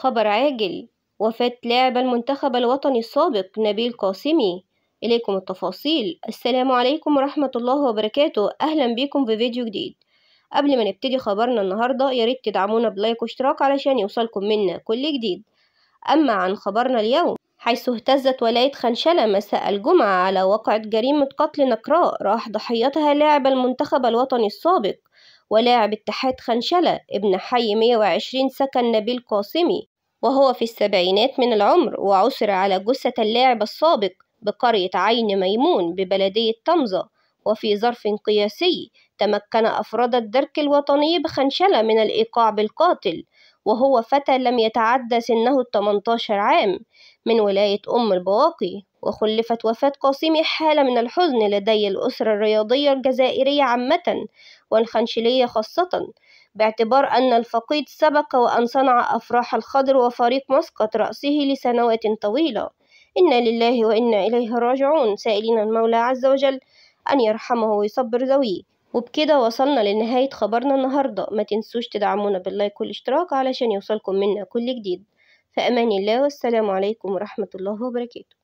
خبر عاجل وفاة لاعب المنتخب الوطني السابق نبيل قاسمي إليكم التفاصيل السلام عليكم ورحمة الله وبركاته أهلا بيكم في فيديو جديد قبل ما نبتدي خبرنا النهاردة ياريت تدعمونا بلايك واشتراك علشان يوصلكم منا كل جديد أما عن خبرنا اليوم حيث اهتزت ولاية خنشلة مساء الجمعة على واقعة جريمة قتل نكراء راح ضحيتها لاعب المنتخب الوطني السابق ولاعب اتحاد خنشلة ابن حي 120 سكن نبيل قاسمي وهو في السبعينات من العمر وعثر على جثة اللاعب السابق بقرية عين ميمون ببلدية طمزة وفي ظرف قياسي تمكن أفراد الدرك الوطني بخنشلة من الإيقاع بالقاتل وهو فتى لم يتعدى سنه التمنتاشر عام من ولاية أم البواقي وخلفت وفاة قاسمي حالة من الحزن لدي الأسرة الرياضية الجزائرية عامة والخنشلية خاصة باعتبار أن الفقيد سبق وأن صنع أفراح الخضر وفريق مسقط رأسه لسنوات طويلة إنا لله وإنا إليه راجعون سائلين المولى عز وجل أن يرحمه ويصبر ذويه وبكده وصلنا لنهاية خبرنا النهاردة ما تنسوش تدعمونا باللايك والاشتراك علشان يوصلكم منا كل جديد في أمان الله والسلام عليكم ورحمة الله وبركاته